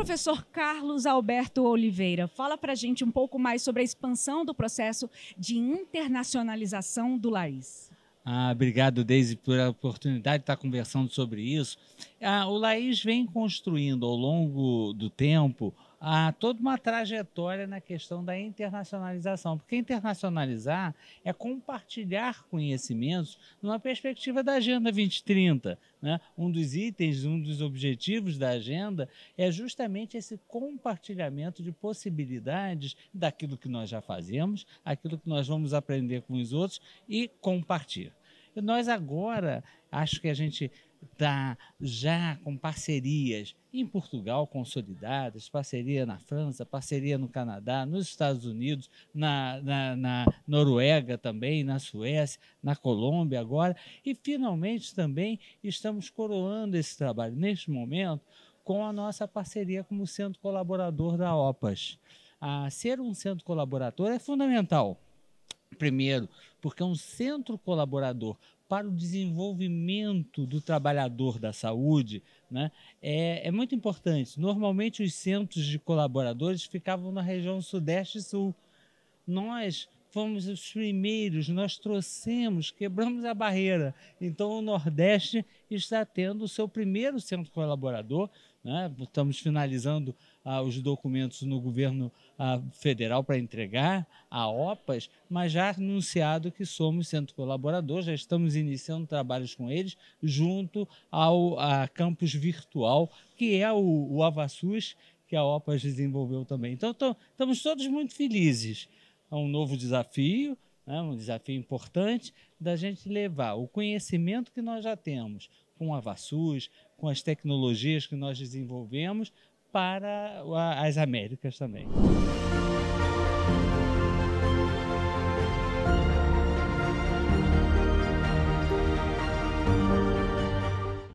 professor Carlos Alberto Oliveira, fala para a gente um pouco mais sobre a expansão do processo de internacionalização do Laís. Ah, obrigado, Deise, pela oportunidade de estar conversando sobre isso. Ah, o Laís vem construindo ao longo do tempo há toda uma trajetória na questão da internacionalização, porque internacionalizar é compartilhar conhecimentos numa perspectiva da Agenda 2030. Né? Um dos itens, um dos objetivos da agenda é justamente esse compartilhamento de possibilidades daquilo que nós já fazemos, aquilo que nós vamos aprender com os outros e compartilhar. E nós agora, acho que a gente está já com parcerias em Portugal consolidadas, parceria na França, parceria no Canadá, nos Estados Unidos, na, na, na Noruega também, na Suécia, na Colômbia agora. E, finalmente, também estamos coroando esse trabalho, neste momento, com a nossa parceria como centro colaborador da OPAS. a ser um centro colaborador é fundamental. Primeiro, porque é um centro colaborador para o desenvolvimento do trabalhador da saúde né, é, é muito importante. Normalmente, os centros de colaboradores ficavam na região Sudeste e Sul. Nós fomos os primeiros, nós trouxemos, quebramos a barreira. Então, o Nordeste está tendo o seu primeiro centro colaborador. Né? Estamos finalizando ah, os documentos no governo ah, federal para entregar a OPAS, mas já anunciado que somos centro colaborador, já estamos iniciando trabalhos com eles, junto ao a campus virtual, que é o, o AvaSUS, que a OPAS desenvolveu também. Então, estamos todos muito felizes a é um novo desafio, né, um desafio importante, da gente levar o conhecimento que nós já temos com a Vassus, com as tecnologias que nós desenvolvemos para as Américas também.